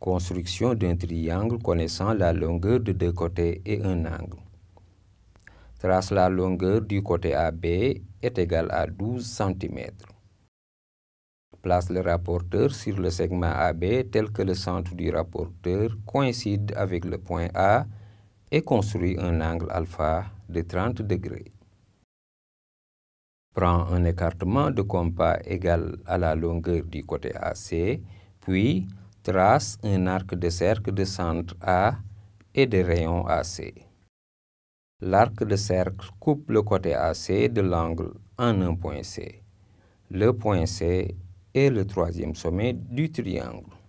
construction d'un triangle connaissant la longueur de deux côtés et un angle. Trace la longueur du côté AB est égale à 12 cm. Place le rapporteur sur le segment AB tel que le centre du rapporteur coïncide avec le point A et construit un angle alpha de 30 degrés. Prends un écartement de compas égal à la longueur du côté AC, puis Trace un arc de cercle de centre A et de rayon AC. L'arc de cercle coupe le côté AC de l'angle en un point C. Le point C est le troisième sommet du triangle.